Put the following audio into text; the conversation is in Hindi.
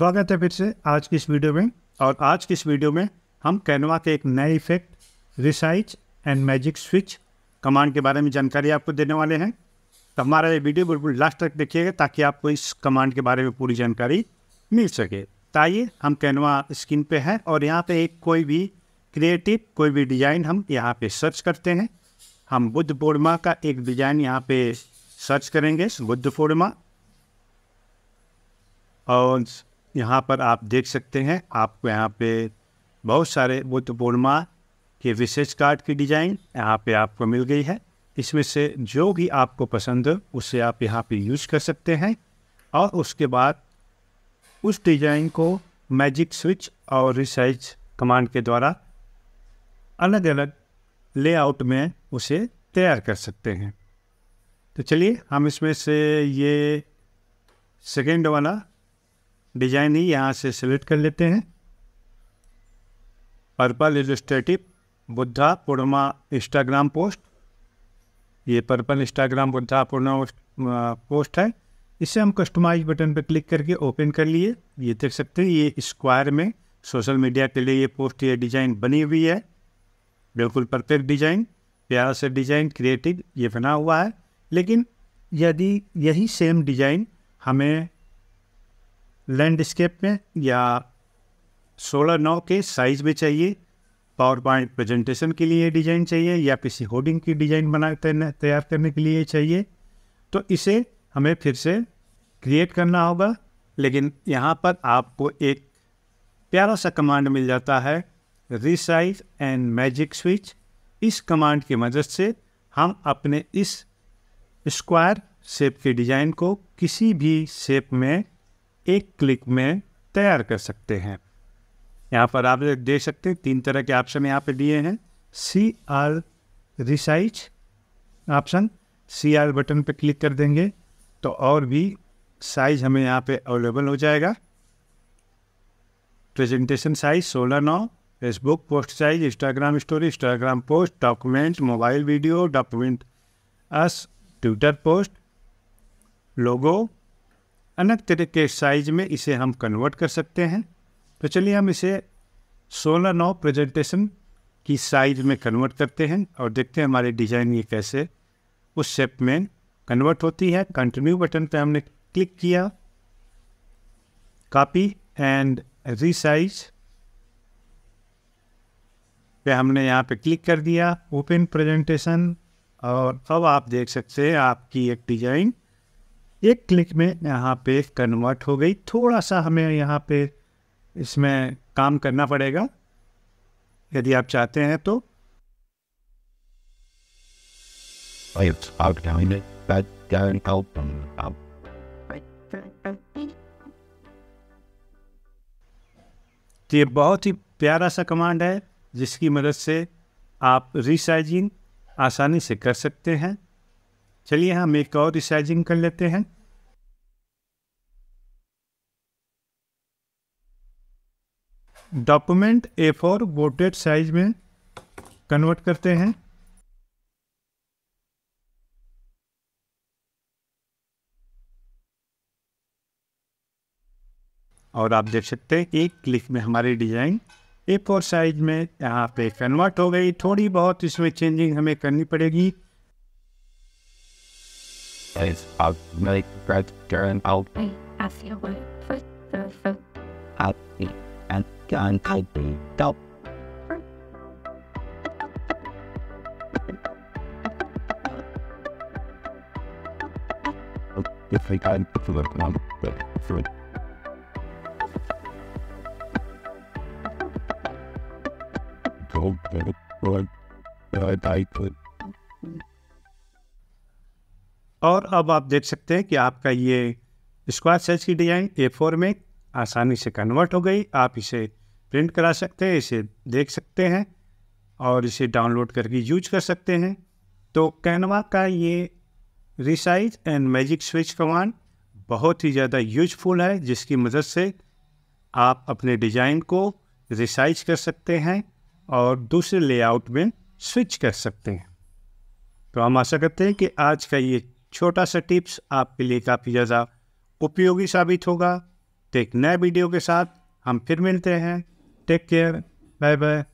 स्वागत है फिर से आज की इस वीडियो में और आज की इस वीडियो में हम कैनवा के एक नए effect resize and magic switch command के बारे में जानकारी आपको देने वाले हैं तो हमारा ये वीडियो बिल्कुल लास्ट तक देखिएगा ताकि आपको इस कमांड के बारे में पूरी जानकारी मिल सके ताइए तो हम कैनवा स्क्रीन पे हैं और यहाँ पर एक कोई भी क्रिएटिव कोई भी डिज़ाइन हम यहाँ पर सर्च करते हैं हम बुद्ध पूर्णिमा का एक डिज़ाइन यहाँ पर सर्च करेंगे बुद्ध पूर्णिमा और यहाँ पर आप देख सकते हैं आपको यहाँ पे बहुत सारे तो बुद्ध पूर्णिमा के विशेष कार्ड की डिज़ाइन यहाँ पे आपको मिल गई है इसमें से जो भी आपको पसंद हो उसे आप यहाँ पे यूज कर सकते हैं और उसके बाद उस डिज़ाइन को मैजिक स्विच और रिसाइज कमांड के द्वारा अलग अलग लेआउट में उसे तैयार कर सकते हैं तो चलिए हम इसमें से ये सेकेंड वाला डिज़ाइन ही यहाँ से सिलेक्ट कर लेते हैं purple illustrative Buddha Purnima Instagram post ये purple Instagram Buddha Purnima post है इसे हम कस्टमाइज बटन पर क्लिक करके ओपन कर लिए ये देख सकते हैं ये स्क्वायर में सोशल मीडिया के लिए ये पोस्ट ये डिज़ाइन बनी हुई है बिल्कुल परफेक्ट डिज़ाइन प्यारा से डिज़ाइन क्रिएटिव ये बना हुआ है लेकिन यदि यही सेम डिज़ाइन हमें लैंडस्केप में या सोलह नौ के साइज़ में चाहिए पावर पॉइंट प्रेजेंटेशन के लिए डिज़ाइन चाहिए या किसी होर्डिंग की डिज़ाइन बना तैयार करने के लिए चाहिए तो इसे हमें फिर से क्रिएट करना होगा लेकिन यहाँ पर आपको एक प्यारा सा कमांड मिल जाता है रिसाइज एंड मैजिक स्विच इस कमांड की मदद से हम अपने इस स्क्वायर शेप के डिज़ाइन को किसी भी शेप में एक क्लिक में तैयार कर सकते हैं यहाँ पर आप देख सकते हैं तीन तरह के ऑप्शन यहाँ पे दिए हैं C R resize option C R button पर क्लिक कर देंगे तो और भी साइज हमें यहाँ पे अवेलेबल हो जाएगा प्रेजेंटेशन साइज सोलह नौ Facebook post size Instagram story Instagram post document mobile video document अस ट्विटर पोस्ट लोगो अलग तरह के साइज में इसे हम कन्वर्ट कर सकते हैं तो चलिए हम इसे सोलह नौ प्रेजेंटेशन की साइज में कन्वर्ट करते हैं और देखते हैं हमारे डिज़ाइन ये कैसे उस शेप में कन्वर्ट होती है कंटिन्यू बटन पर हमने क्लिक किया कापी एंड रीसाइज पे हमने यहाँ पे क्लिक कर दिया ओपन प्रेजेंटेशन और अब आप देख सकते हैं आपकी एक डिज़ाइन एक क्लिक में यहाँ पे कन्वर्ट हो गई थोड़ा सा हमें यहाँ पे इसमें काम करना पड़ेगा यदि आप चाहते हैं तो तो ये बहुत ही प्यारा सा कमांड है जिसकी मदद से आप रिसाइजिंग आसानी से कर सकते हैं चलिए हम एक और रिसाइजिंग कर लेते हैं डॉक्यूमेंट ए फोर वोटेड साइज में कन्वर्ट करते हैं और आप देख सकते हैं एक क्लिक में हमारी डिज़ाइन ए फोर साइज में यहाँ पे कन्वर्ट हो गई थोड़ी बहुत इसमें चेंजिंग हमें करनी पड़ेगी is about milk bread turn out. I ask you what first the food. I'll be can I be top. If I can put the one, but through Go, baby, go, I die, और अब आप देख सकते हैं कि आपका ये स्क्वायर साइज की डिज़ाइन ए फोर में आसानी से कन्वर्ट हो गई आप इसे प्रिंट करा सकते हैं इसे देख सकते हैं और इसे डाउनलोड करके यूज कर सकते हैं तो कैनवा का ये resize and magic switch command बहुत ही ज़्यादा यूजफुल है जिसकी मदद से आप अपने डिज़ाइन को रिसाइज कर सकते हैं और दूसरे लेआउट में स्विच कर सकते हैं तो हम आशा करते हैं कि आज का ये छोटा सा टिप्स आपके लिए काफ़ी ज़्यादा उपयोगी साबित होगा तो एक नए वीडियो के साथ हम फिर मिलते हैं टेक केयर बाय बाय